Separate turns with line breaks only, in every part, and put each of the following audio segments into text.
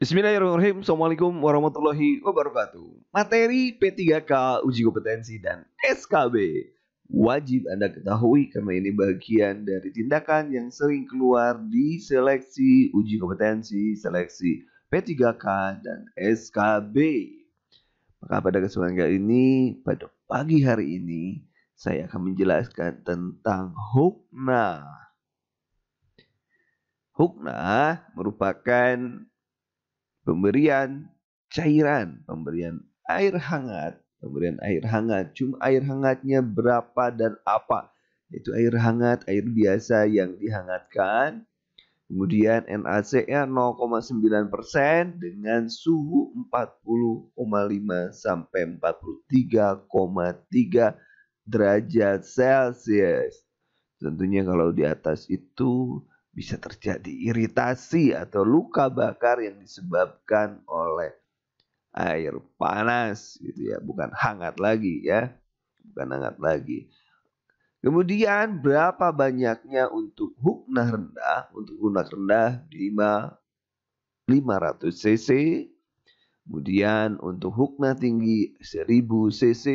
Bismillahirrahmanirrahim. Assalamualaikum warahmatullahi wabarakatuh. Materi P3K, uji kompetensi, dan SKB. Wajib Anda ketahui karena ini bagian dari tindakan yang sering keluar di seleksi uji kompetensi, seleksi P3K, dan SKB. Maka pada kesempatan kali ini, pada pagi hari ini, saya akan menjelaskan tentang hukna. Hukna merupakan pemberian cairan, pemberian air hangat, pemberian air hangat. Cuma air hangatnya berapa dan apa? Itu air hangat, air biasa yang dihangatkan. Kemudian NaCl 0,9% dengan suhu 40,5 sampai 43,3 derajat Celcius. Tentunya kalau di atas itu bisa terjadi iritasi atau luka bakar yang disebabkan oleh air panas gitu ya, bukan hangat lagi ya. Bukan hangat lagi. Kemudian berapa banyaknya untuk hukna rendah? Untuk hukna rendah 5 500 cc. Kemudian untuk hukna tinggi 1000 cc.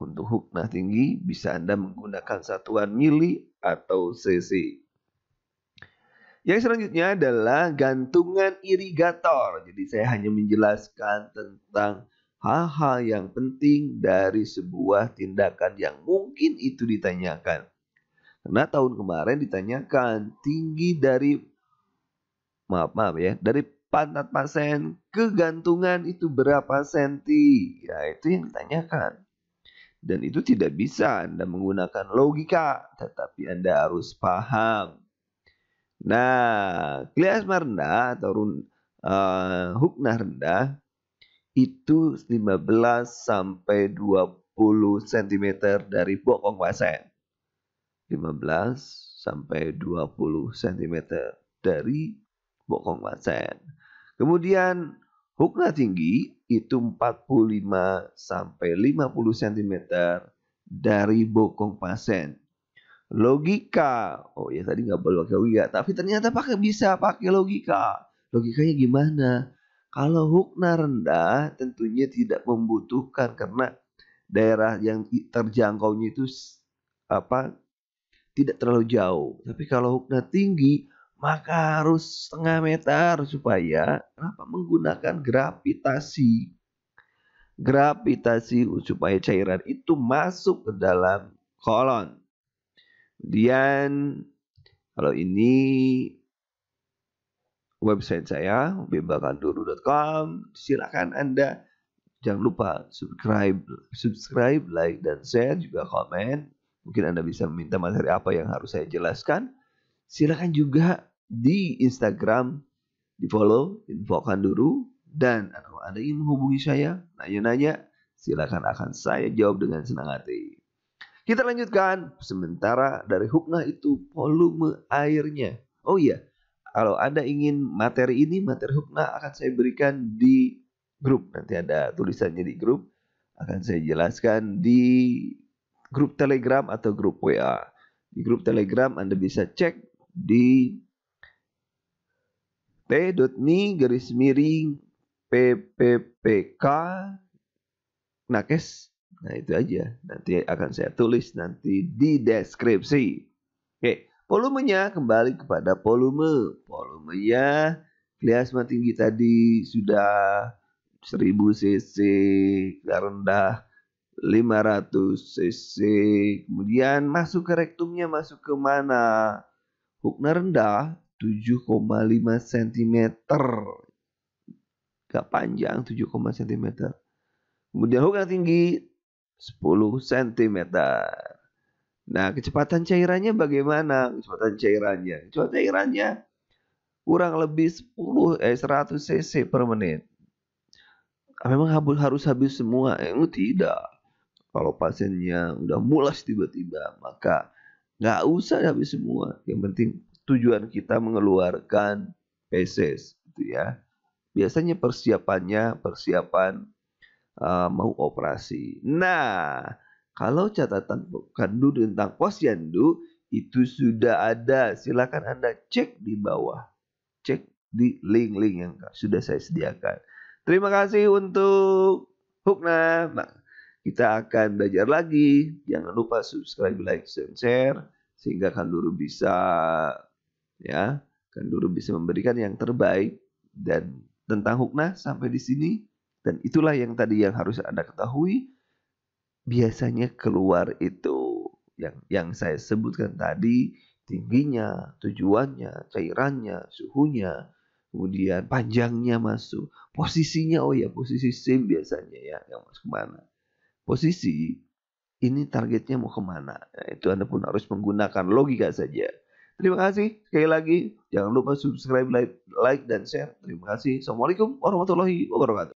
Untuk hukna tinggi bisa Anda menggunakan satuan mili atau cc. Yang selanjutnya adalah gantungan irigator. Jadi saya hanya menjelaskan tentang hal-hal yang penting dari sebuah tindakan yang mungkin itu ditanyakan. Karena tahun kemarin ditanyakan tinggi dari maaf maaf ya, dari pantat pasien ke gantungan itu berapa senti? Ya itu yang ditanyakan. Dan itu tidak bisa Anda menggunakan logika, tetapi Anda harus paham Nah, kliasma rendah atau uh, eh, hukna rendah itu 15 sampai 20 cm dari bokong pasien. 15 sampai 20 cm dari bokong pasien. Kemudian hukna tinggi itu 45 sampai 50 cm dari bokong pasien logika. Oh ya tadi nggak boleh pakai logika, tapi ternyata pakai bisa pakai logika. Logikanya gimana? Kalau hukna rendah tentunya tidak membutuhkan karena daerah yang terjangkaunya itu apa tidak terlalu jauh. Tapi kalau hukna tinggi maka harus setengah meter supaya apa menggunakan gravitasi gravitasi supaya cairan itu masuk ke dalam kolon Kemudian kalau ini website saya bebakanduru.com silakan Anda jangan lupa subscribe subscribe like dan share juga komen mungkin Anda bisa meminta materi apa yang harus saya jelaskan silakan juga di Instagram di follow infokan dulu dan kalau Anda ingin menghubungi saya nanya-nanya silakan akan saya jawab dengan senang hati kita lanjutkan. Sementara dari huknah itu volume airnya. Oh iya, kalau Anda ingin materi ini, materi huknah akan saya berikan di grup. Nanti ada tulisannya di grup. Akan saya jelaskan di grup Telegram atau grup WA. Di grup Telegram Anda bisa cek di t.me garis miring pppk nakes Nah itu aja. Nanti akan saya tulis nanti di deskripsi. Oke, volumenya kembali kepada volume. Volumenya kiasma tinggi tadi sudah 1000 cc rendah 500 cc kemudian masuk ke rektumnya masuk ke mana hukna rendah 7,5 cm gak panjang 7,5 cm kemudian hukna tinggi 10 cm. Nah, kecepatan cairannya bagaimana? Kecepatan cairannya. Kecepatan cairannya kurang lebih 10 eh 100 cc per menit. Ah, memang habis, harus habis semua? Eh, tidak. Kalau pasiennya udah mulas tiba-tiba, maka nggak usah habis semua. Yang penting tujuan kita mengeluarkan feses, gitu ya. Biasanya persiapannya persiapan Eh, mau operasi. Nah, kalau catatan kandu tentang posyandu itu sudah ada. Silakan Anda cek di bawah. Cek di link-link yang sudah saya sediakan. Terima kasih untuk Hukna. Nah, kita akan belajar lagi. Jangan lupa subscribe, like, dan share sehingga Kanduru bisa ya, Kanduru bisa memberikan yang terbaik dan tentang Hukna sampai di sini dan itulah yang tadi yang harus Anda ketahui. Biasanya keluar itu yang yang saya sebutkan tadi tingginya, tujuannya, cairannya, suhunya, kemudian panjangnya masuk, posisinya oh ya posisi SIM biasanya ya yang masuk kemana. Posisi ini targetnya mau kemana. Nah, itu Anda pun harus menggunakan logika saja. Terima kasih sekali lagi. Jangan lupa subscribe, like, like dan share. Terima kasih. Assalamualaikum warahmatullahi wabarakatuh.